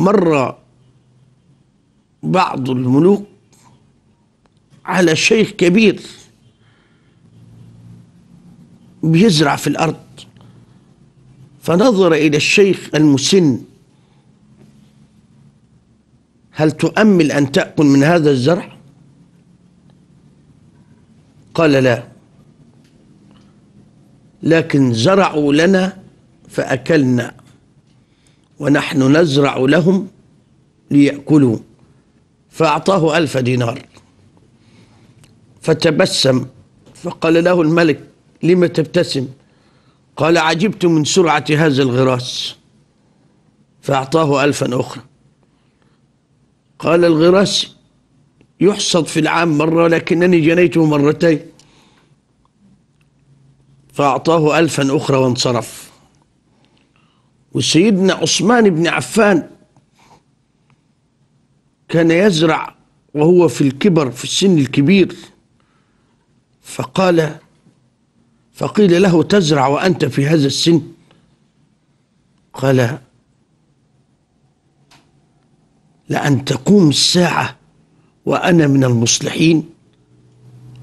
مر بعض الملوك على شيخ كبير بيزرع في الأرض فنظر إلى الشيخ المسن هل تؤمل أن تأكل من هذا الزرع؟ قال لا لكن زرعوا لنا فأكلنا ونحن نزرع لهم ليأكلوا فأعطاه ألف دينار فتبسم فقال له الملك لم تبتسم قال عجبت من سرعة هذا الغراس فأعطاه ألفا أخرى قال الغراس يحصد في العام مرة لكنني جنيته مرتين فأعطاه ألفا أخرى وانصرف وسيدنا عثمان بن عفان كان يزرع وهو في الكبر في السن الكبير فقال فقيل له تزرع وأنت في هذا السن قال لأن تقوم الساعة وأنا من المصلحين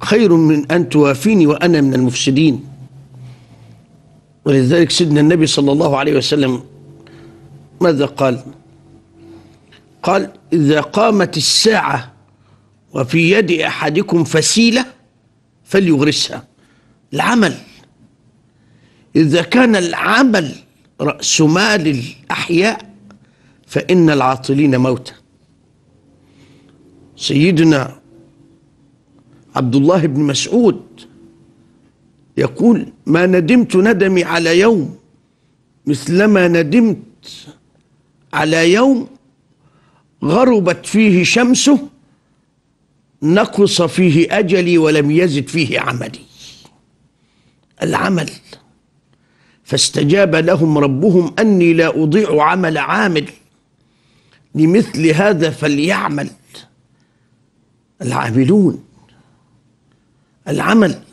خير من أن توافيني وأنا من المفسدين ولذلك سيدنا النبي صلى الله عليه وسلم ماذا قال قال إذا قامت الساعة وفي يد أحدكم فسيلة فليغرسها العمل إذا كان العمل رأس مال الأحياء فإن العاطلين موتى سيدنا عبد الله بن مسعود يقول ما ندمت ندمي على يوم مثلما ندمت على يوم غربت فيه شمسه نقص فيه أجلي ولم يزد فيه عملي العمل فاستجاب لهم ربهم أني لا أضيع عمل عامل لمثل هذا فليعمل العاملون العمل